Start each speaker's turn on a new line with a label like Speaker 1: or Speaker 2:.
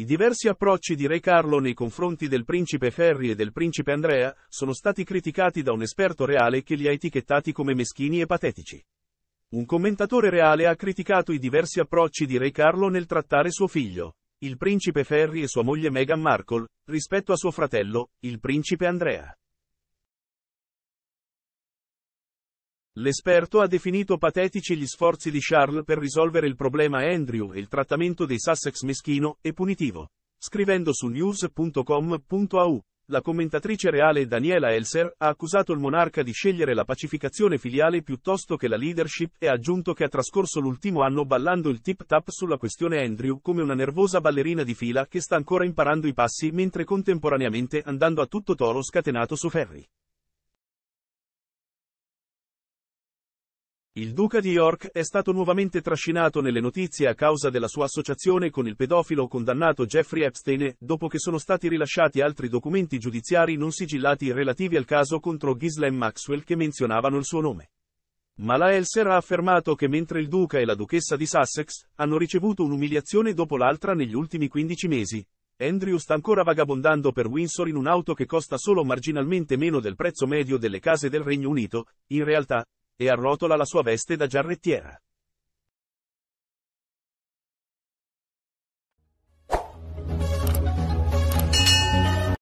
Speaker 1: I diversi approcci di Re Carlo nei confronti del principe Ferri e del principe Andrea sono stati criticati da un esperto reale che li ha etichettati come meschini e patetici. Un commentatore reale ha criticato i diversi approcci di Re Carlo nel trattare suo figlio, il principe Ferri e sua moglie Meghan Markle, rispetto a suo fratello, il principe Andrea. L'esperto ha definito patetici gli sforzi di Charles per risolvere il problema Andrew e il trattamento dei Sussex meschino e punitivo. Scrivendo su news.com.au, la commentatrice reale Daniela Elser ha accusato il monarca di scegliere la pacificazione filiale piuttosto che la leadership e ha aggiunto che ha trascorso l'ultimo anno ballando il tip tap sulla questione Andrew come una nervosa ballerina di fila che sta ancora imparando i passi mentre contemporaneamente andando a tutto toro scatenato su Ferry. Il duca di York è stato nuovamente trascinato nelle notizie a causa della sua associazione con il pedofilo condannato Jeffrey Epstein, dopo che sono stati rilasciati altri documenti giudiziari non sigillati relativi al caso contro Ghislaine Maxwell che menzionavano il suo nome. Ma la Elser ha affermato che mentre il duca e la duchessa di Sussex hanno ricevuto un'umiliazione dopo l'altra negli ultimi 15 mesi, Andrew sta ancora vagabondando per Windsor in un'auto che costa solo marginalmente meno del prezzo medio delle case del Regno Unito, in realtà, e arrotola la sua veste da giarrettiera.